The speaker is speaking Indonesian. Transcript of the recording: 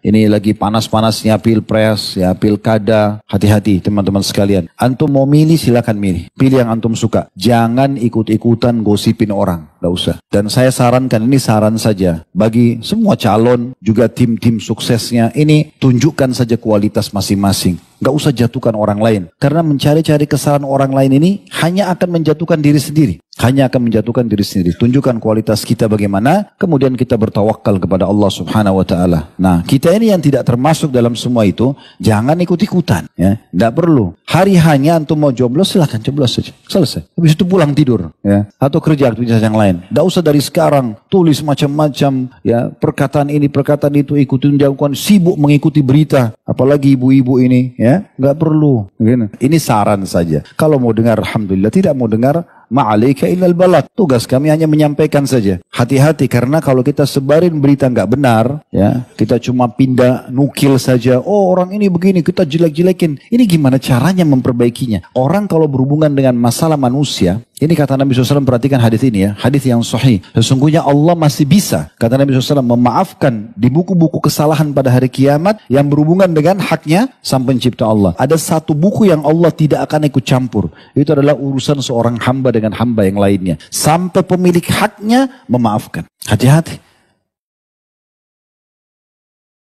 Ini lagi panas-panasnya pilpres, ya pilkada. Hati-hati teman-teman sekalian. Antum mau milih silakan milih. Pilih yang antum suka. Jangan ikut-ikutan gosipin orang. Tidak usah. Dan saya sarankan ini saran saja bagi semua calon juga tim-tim suksesnya. Ini tunjukkan saja kualitas masing-masing. Gak usah jatuhkan orang lain. Karena mencari-cari kesalahan orang lain ini hanya akan menjatuhkan diri sendiri. Hanya akan menjatuhkan diri sendiri. Tunjukkan kualitas kita bagaimana. Kemudian kita bertawakal kepada Allah subhanahu wa ta'ala. Nah kita ini yang tidak termasuk dalam semua itu. Jangan ikut-ikutan. Ya. Gak perlu. Hari hanya untuk mau jomblo silahkan jomblo saja. Selesai. Habis itu pulang tidur. Ya. Atau kerja aktivitas yang lain. Gak usah dari sekarang tulis macam-macam. ya Perkataan ini perkataan itu ikutin dilakukan. Sibuk mengikuti berita. Apalagi ibu-ibu ini ya nggak perlu. Ini saran saja. Kalau mau dengar alhamdulillah, tidak mau dengar ma'alaika illal balat. Tugas kami hanya menyampaikan saja. Hati-hati karena kalau kita sebarin berita nggak benar, ya kita cuma pindah nukil saja. Oh orang ini begini, kita jelek-jelekin. Ini gimana caranya memperbaikinya? Orang kalau berhubungan dengan masalah manusia, ini kata Nabi SAW perhatikan hadis ini ya, hadis yang sahih. Sesungguhnya Allah masih bisa, kata Nabi SAW, memaafkan di buku-buku kesalahan pada hari kiamat yang berhubungan dengan haknya sang pencipta Allah. Ada satu buku yang Allah tidak akan ikut campur. Itu adalah urusan seorang hamba dengan hamba yang lainnya. Sampai pemilik haknya memaafkan. Hati-hati.